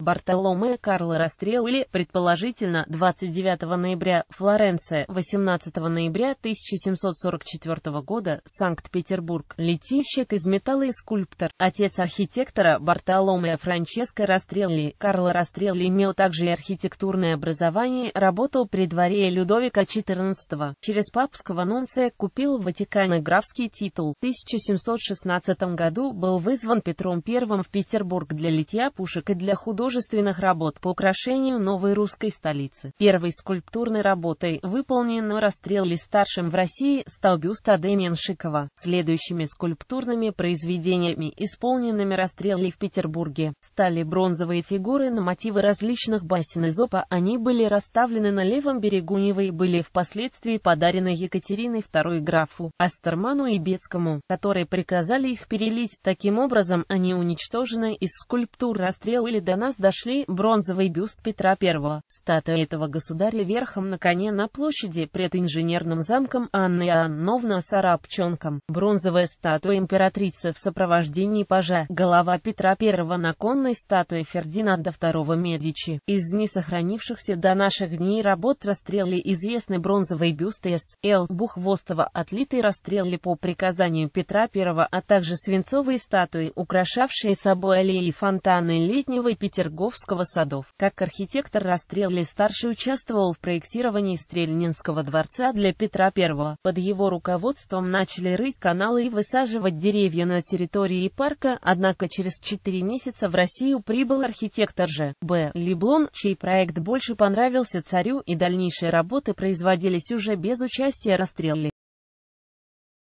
Бартоломе Карло расстрелили, предположительно, 29 ноября, Флоренция, 18 ноября 1744 года, Санкт-Петербург, летильщик из металла и скульптор. Отец архитектора Бартоломе Франческо Растрелли. Карло Растрелли имел также и архитектурное образование, работал при дворе Людовика XIV. Через папского нунция купил в Ватикане графский титул. В 1716 году был вызван Петром I в Петербург для литья пушек и для художников художественных работ по украшению новой русской столицы. Первой скульптурной работой, выполненной расстрел ли старшим в России, стал бюст Адемия Шикова. Следующими скульптурными произведениями, исполненными расстрел в Петербурге, стали бронзовые фигуры на мотивы различных басен Изопа. Они были расставлены на левом берегу Невы и были впоследствии подарены Екатериной II графу Астерману и Бецкому, которые приказали их перелить. Таким образом, они уничтожены из скульптур расстрел или до нас дошли, бронзовый бюст Петра I, статуя этого государя верхом на коне на площади пред инженерным замком Анны Иоанновна Сарапченком, бронзовая статуя императрицы в сопровождении пажа, голова Петра I на конной статуе Фердинанда II Медичи. Из несохранившихся до наших дней работ расстрелили известный бронзовый бюст С. Л. Бухвостова, отлитый расстрелы по приказанию Петра I, а также свинцовые статуи, украшавшие собой аллеи и фонтаны летнего Петербурга. Петергофского садов. Как архитектор Растрелли старший участвовал в проектировании Стрельнинского дворца для Петра I. Под его руководством начали рыть каналы и высаживать деревья на территории парка, однако через 4 месяца в Россию прибыл архитектор же Б. Леблон, чей проект больше понравился царю и дальнейшие работы производились уже без участия Растрелли.